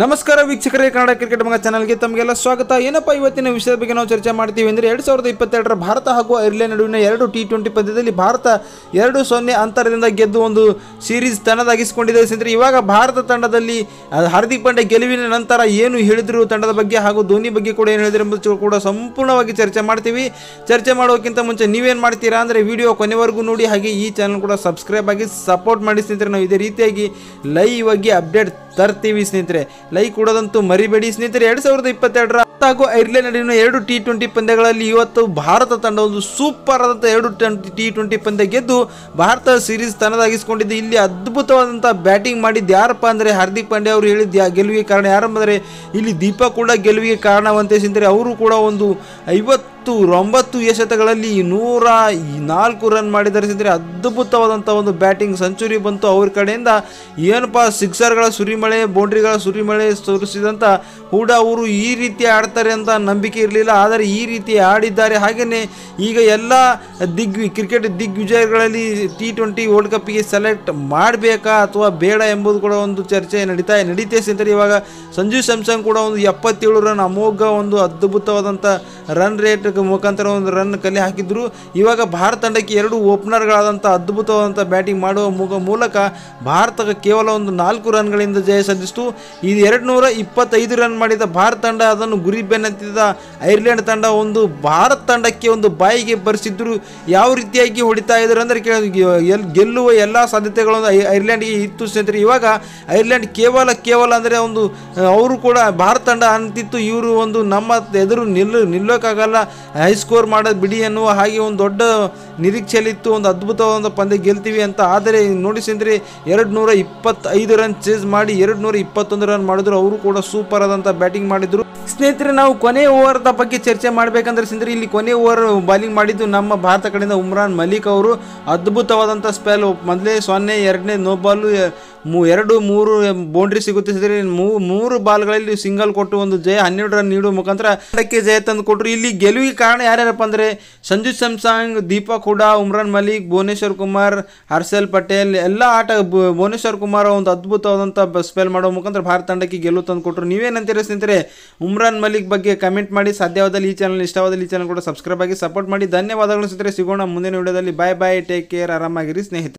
ನಮಸ್ಕಾರ ವೀಕ್ಷಕರೇ ಕನ್ನಡ ಕ್ರಿಕೆಟ್ ಮಗ ಚಾನಲ್ಗೆ ತಮಗೆಲ್ಲ ಸ್ವಾಗತ ಏನಪ್ಪ ಇವತ್ತಿನ ವಿಷಯದ ಬಗ್ಗೆ ನಾವು ಚರ್ಚೆ ಮಾಡ್ತೀವಿ ಅಂದರೆ ಎರಡು ಸಾವಿರದ ಇಪ್ಪತ್ತೆರಡರ ಭಾರತ ಹಾಗೂ ಐರ್ಲೆಂಡ್ ನಡುವಿನ ಎರಡು ಟಿ ಟ್ವೆಂಟಿ ಪಂದ್ಯದಲ್ಲಿ ಭಾರತ ಎರಡು ಸೊನ್ನೆ ಅಂತರದಿಂದ ಗೆದ್ದು ಒಂದು ಸೀರೀಸ್ ತನ್ನದಾಗಿಸಿಕೊಂಡಿದೆ ಸ್ನೇಹಿತರೆ ಇವಾಗ ಭಾರತ ತಂಡದಲ್ಲಿ ಹಾರ್ದಿಕ್ ಪಾಂಡೆ ಗೆಲುವಿನ ನಂತರ ಏನು ಹೇಳಿದರು ತಂಡದ ಬಗ್ಗೆ ಹಾಗೂ ಧೋನಿ ಬಗ್ಗೆ ಕೂಡ ಏನು ಹೇಳಿದ್ರು ಎಂಬುದು ಕೂಡ ಸಂಪೂರ್ಣವಾಗಿ ಚರ್ಚೆ ಮಾಡ್ತೀವಿ ಚರ್ಚೆ ಮಾಡೋಕ್ಕಿಂತ ಮುಂಚೆ ನೀವೇನು ಮಾಡ್ತೀರಾ ಅಂದರೆ ವಿಡಿಯೋ ಕೊನೆವರೆಗೂ ನೋಡಿ ಹಾಗೆ ಈ ಚಾನಲ್ ಕೂಡ ಸಬ್ಸ್ಕ್ರೈಬ್ ಆಗಿ ಸಪೋರ್ಟ್ ಮಾಡಿ ನಾವು ಇದೇ ರೀತಿಯಾಗಿ ಲೈವ್ ಆಗಿ ಅಪ್ಡೇಟ್ ತರ್ತೀವಿ ಸ್ನೇಹಿತರೆ ಲೈಕ್ ಕೊಡೋದಂತೂ ಮರಿಬೇಡಿ ಸ್ನೇಹಿತರೆ ಎರಡು ಸಾವಿರದ ಇಪ್ಪತ್ತೆರಡರ ಹಾಗೂ ಐರ್ಲೆಂಡ್ ನಡುವಿನ ಎರಡು ಟಿ ಟ್ವೆಂಟಿ ಪಂದ್ಯಗಳಲ್ಲಿ ಇವತ್ತು ಭಾರತ ತಂಡ ಒಂದು ಸೂಪರ್ ಆದಂಥ ಎರಡು ಟಿ ಟ್ವೆಂಟಿ ಪಂದ್ಯ ಗೆದ್ದು ಭಾರತ ಸೀರೀಸ್ ತನ್ನದಾಗಿಸಿಕೊಂಡಿದ್ದು ಇಲ್ಲಿ ಅದ್ಭುತವಾದಂಥ ಬ್ಯಾಟಿಂಗ್ ಮಾಡಿದ್ದು ಯಾರಪ್ಪ ಅಂದರೆ ಹಾರ್ದಿಕ್ ಪಾಂಡೆ ಅವರು ಹೇಳಿದ್ದ ಗೆಲುವಿಗೆ ಕಾರಣ ಯಾರಂಬಂದ್ರೆ ಇಲ್ಲಿ ದೀಪಾ ಕೂಡ ಗೆಲುವಿಗೆ ಕಾರಣವಂತೆ ಸ್ನೇಹಿತರೆ ಅವರು ಕೂಡ ಒಂದು ಐವತ್ತು ಮತ್ತು ಒಂಬತ್ತು ಎಸೆತಗಳಲ್ಲಿ ನೂರ ನಾಲ್ಕು ರನ್ ಮಾಡಿದರೆ ಅದ್ಭುತವಾದಂಥ ಒಂದು ಬ್ಯಾಟಿಂಗ್ ಸೆಂಚುರಿ ಬಂತು ಅವ್ರ ಕಡೆಯಿಂದ ಏನಪ್ಪ ಸಿಕ್ಸರ್ಗಳ ಸುರಿಮಳೆ ಬೌಂಡ್ರಿಗಳ ಸುರಿಮಳೆ ಸುರಿಸಿದಂಥ ಹೂಡ ಅವರು ಈ ರೀತಿ ಆಡ್ತಾರೆ ಅಂತ ನಂಬಿಕೆ ಇರಲಿಲ್ಲ ಆದರೆ ಈ ರೀತಿ ಆಡಿದ್ದಾರೆ ಹಾಗೆಯೇ ಈಗ ಎಲ್ಲ ದಿಗ್ವಿ ಕ್ರಿಕೆಟ್ ದಿಗ್ವಿಜಯಗಳಲ್ಲಿ ಟಿ ಟ್ವೆಂಟಿ ವರ್ಲ್ಡ್ ಕಪ್ಗೆ ಸೆಲೆಕ್ಟ್ ಮಾಡಬೇಕಾ ಅಥವಾ ಬೇಡ ಎಂಬುದು ಕೂಡ ಒಂದು ಚರ್ಚೆ ನಡೀತಾ ನಡೀತೇ ಸ್ನೇಹಿತರೆ ಇವಾಗ ಸಂಜು ಸ್ಯಾಮ್ಸಂಗ್ ಕೂಡ ಒಂದು ಎಪ್ಪತ್ತೇಳು ರನ್ ಅಮೋಘ ಒಂದು ಅದ್ಭುತವಾದಂಥ ರನ್ ರೇಟ್ ಮುಖಾಂತರ ಒಂದು ರನ್ ಕಲೆ ಹಾಕಿದ್ರು ಇವಾಗ ಭಾರತ ತಂಡಕ್ಕೆ ಎರಡು ಓಪನರ್ಗಳಾದಂಥ ಅದ್ಭುತವಾದಂಥ ಬ್ಯಾಟಿಂಗ್ ಮಾಡುವ ಮೂಲಕ ಭಾರತಕ್ಕೆ ಕೇವಲ ಒಂದು ನಾಲ್ಕು ರನ್ಗಳಿಂದ ಜಯ ಸಾಧಿಸಿತು ಇದು ಎರಡು ನೂರ ಇಪ್ಪತ್ತೈದು ರನ್ ಮಾಡಿದ ಭಾರತ ತಂಡ ಅದನ್ನು ಗುರಿ ಬೆನ್ನತ್ತಿದ ಐರ್ಲೆಂಡ್ ತಂಡ ಒಂದು ಭಾರತ ತಂಡಕ್ಕೆ ಒಂದು ಬಾಯಿಗೆ ಬರೆಸಿದ್ರು ಯಾವ ರೀತಿಯಾಗಿ ಹೊಡಿತಾ ಇದ್ದಾರೆ ಅಂದರೆ ಗೆಲ್ಲುವ ಎಲ್ಲ ಸಾಧ್ಯತೆಗಳನ್ನು ಐರ್ಲೆಂಡ್ಗೆ ಇತ್ತು ಸ್ನೇಹಿತರೆ ಇವಾಗ ಐರ್ಲೆಂಡ್ ಕೇವಲ ಕೇವಲ ಅಂದರೆ ಒಂದು ಅವರು ಕೂಡ ಭಾರತ ತಂಡ ಅಂತಿತ್ತು ಇವರು ಒಂದು ನಮ್ಮ ಎದುರು ನಿಲ್ಲ ನಿಲ್ಲೋಕ್ಕಾಗಲ್ಲ ಹೈ ಸ್ಕೋರ್ ಮಾಡೋದು ಬಿಡಿ ಎನ್ನುವ ಹಾಗೆ ಒಂದು ದೊಡ್ಡ ನಿರೀಕ್ಷೆಯಲ್ಲಿತ್ತು ಒಂದು ಅದ್ಭುತವಾದ ಪಂದ್ಯ ಗೆಲ್ತೀವಿ ಅಂತ ಆದರೆ ನೋಡಿ ಸ್ನೇಹಿತರೆ ಎರಡು ನೂರ ಇಪ್ಪತ್ತೈದು ರನ್ ಚೇಸ್ ಮಾಡಿ ಎರಡು ನೂರ ಇಪ್ಪತ್ತೊಂದು ರನ್ ಮಾಡಿದ್ರು ಅವರು ಕೂಡ ಸೂಪರ್ ಆದಂಥ ಬ್ಯಾಟಿಂಗ್ ಮಾಡಿದರು ಸ್ನೇಹಿತರೆ ನಾವು ಕೊನೆ ಓವರ್ದ ಬಗ್ಗೆ ಚರ್ಚೆ ಮಾಡಬೇಕಂದ್ರೆ ಸಿಂದ್ರೆ ಇಲ್ಲಿ ಕೊನೆ ಓವರ್ ಬಾಲಿಂಗ್ ಮಾಡಿದ್ದು ನಮ್ಮ ಭಾರತ ಕಡೆಯಿಂದ ಉಮ್ರಾನ್ ಮಲಿಕ್ ಅವರು ಅದ್ಭುತವಾದಂಥ ಸ್ಪೆಲ್ ಮೊದಲೇ ಸೊನ್ನೆ ಎರಡನೇ ನೋ ಬಾಲು ಮೂ ಎರಡು ಮೂರು ಬೌಂಡ್ರಿ ಸಿಗುತ್ತೆ ಸರಿ ಮೂರು ಬಾಲ್ಗಳಲ್ಲಿ ಸಿಂಗಲ್ ಕೊಟ್ಟು ಒಂದು ಜಯ ಹನ್ನೆರಡು ರನ್ ನೀಡುವ ಮುಖಾಂತರ ಅದಕ್ಕೆ ಜಯ ತಂದು ಕೊಟ್ಟರು ಇಲ್ಲಿ ಗೆಲುವಿಗೆ ಕಾರಣ ಯಾರ್ಯಾರಪ್ಪ ಅಂದರೆ ಸಂಜು ಸ್ಯಾಮ್ಸಂಗ್ ದೀಪಕ್ ಹುಡಾ ಉಮ್ರಾನ್ ಮಲಿಕ್ ಭುವನೇಶ್ವರ್ ಕುಮಾರ್ ಹರ್ಷಲ್ ಪಟೇಲ್ ಎಲ್ಲ ಆಟ ಭುವನೇಶ್ವರ್ ಕುಮಾರ್ ಒಂದು ಅದ್ಭುತವಾದಂಥ ಸ್ಪೆಲ್ ಮಾಡುವ ಮುಖಾಂತರ ಭಾರತ ತಂಡಕ್ಕೆ ಗೆಲುವು ತಂದು ಕೊಟ್ಟರು ನೀವೇನಂತೀರ ಸ್ನೇಹಿತರೆ ಉಮ್ರಾನ್ ಮಲಿಕ್ ಬಗ್ಗೆ ಕಮೆಂಟ್ ಮಾಡಿ ಸಾಧ್ಯವಾದಲ್ಲಿ ಈ ಚಾನಲ್ ಇಷ್ಟವಾದಲ್ಲಿ ಈ ಚಾನಲ್ ಕೂಡ ಸಬ್ಸ್ಕ್ರೈಬ್ ಆಗಿ ಸಪೋರ್ಟ್ ಮಾಡಿ ಧನ್ಯವಾದಗಳು ಸ್ನೇಹಿತರೆ ಸಿಗೋಣ ಮುಂದಿನ ವಿಡಿಯೋದಲ್ಲಿ ಬಾಯ್ ಬಾಯ್ ಟೇಕ್ ಕೇರ್ ಆರಾಮಾಗಿರಿ ಸ್ನೇಹಿತರೆ